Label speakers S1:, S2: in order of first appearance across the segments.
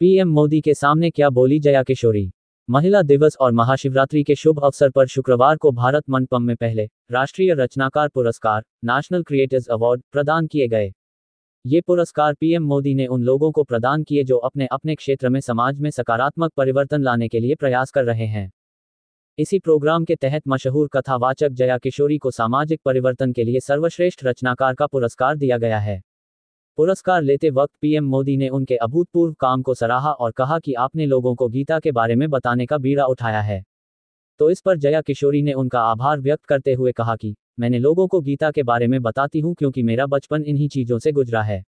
S1: PM Modi के सामने क्या बोली जया किशोरी महिला दिवस और महाशिवरात्रि के शुभ अवसर पर शुक्रवार को भारत मंडपम में पहले राष्ट्रीय रचनाकार पुरस्कार नेशनल क्रिएटर्स अवार्ड प्रदान किए गए ये पुरस्कार पीएम मोदी ने उन लोगों को प्रदान किए जो अपने अपने क्षेत्र में समाज में सकारात्मक परिवर्तन लाने के लिए प्रयास कर रहे हैं इसी प्रोग्राम के तहत मशहूर कथावाचक जया किशोरी को सामाजिक परिवर्तन के लिए सर्वश्रेष्ठ रचनाकार का पुरस्कार दिया गया है पुरस्कार लेते वक्त पीएम मोदी ने उनके अभूतपूर्व काम को सराहा और कहा कि आपने लोगों को गीता के बारे में बताने का बीड़ा उठाया है तो इस पर जया किशोरी ने उनका आभार व्यक्त करते हुए कहा कि मैंने लोगों को गीता के बारे में बताती हूँ क्योंकि मेरा बचपन इन्हीं चीज़ों से गुजरा है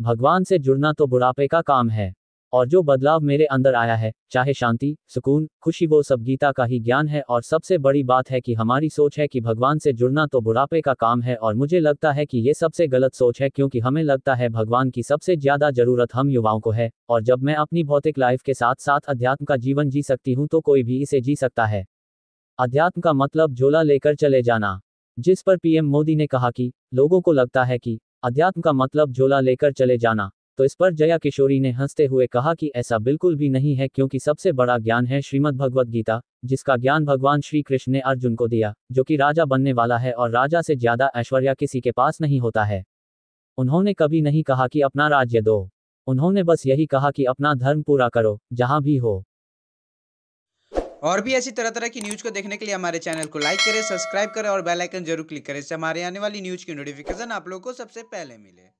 S1: भगवान से जुड़ना तो बुढ़ापे का काम है और जो बदलाव मेरे अंदर आया है चाहे शांति सुकून खुशी वो सब गीता का ही ज्ञान है और सबसे बड़ी बात है कि हमारी सोच है कि भगवान से जुड़ना तो बुढ़ापे का काम है और मुझे लगता है कि ये सबसे गलत सोच है क्योंकि हमें लगता है भगवान की सबसे ज्यादा जरूरत हम युवाओं को है और जब मैं अपनी भौतिक लाइफ के साथ साथ अध्यात्म का जीवन जी सकती हूँ तो कोई भी इसे जी सकता है अध्यात्म का मतलब झोला लेकर चले जाना जिस पर पीएम मोदी ने कहा कि लोगों को लगता है कि अध्यात्म का मतलब झोला लेकर चले जाना तो इस पर जया किशोरी ने हंसते हुए कहा कि ऐसा बिल्कुल भी नहीं है क्योंकि सबसे बड़ा ज्ञान है श्रीमद भगवद गीता जिसका ज्ञान भगवान श्री कृष्ण ने अर्जुन को दिया जो कि राजा बनने वाला है और राजा से ज्यादा ऐश्वर्या किसी के पास नहीं होता है उन्होंने कभी नहीं कहा कि अपना राज्य दो उन्होंने बस यही कहा कि अपना धर्म पूरा करो जहां भी हो
S2: और भी ऐसी तरह तरह की न्यूज को देखने के लिए हमारे चैनल को लाइक करें सब्सक्राइब करें और बेल आइकन जरूर क्लिक करें इससे हमारे आने वाली न्यूज की नोटिफिकेशन आप लोगों को सबसे पहले मिले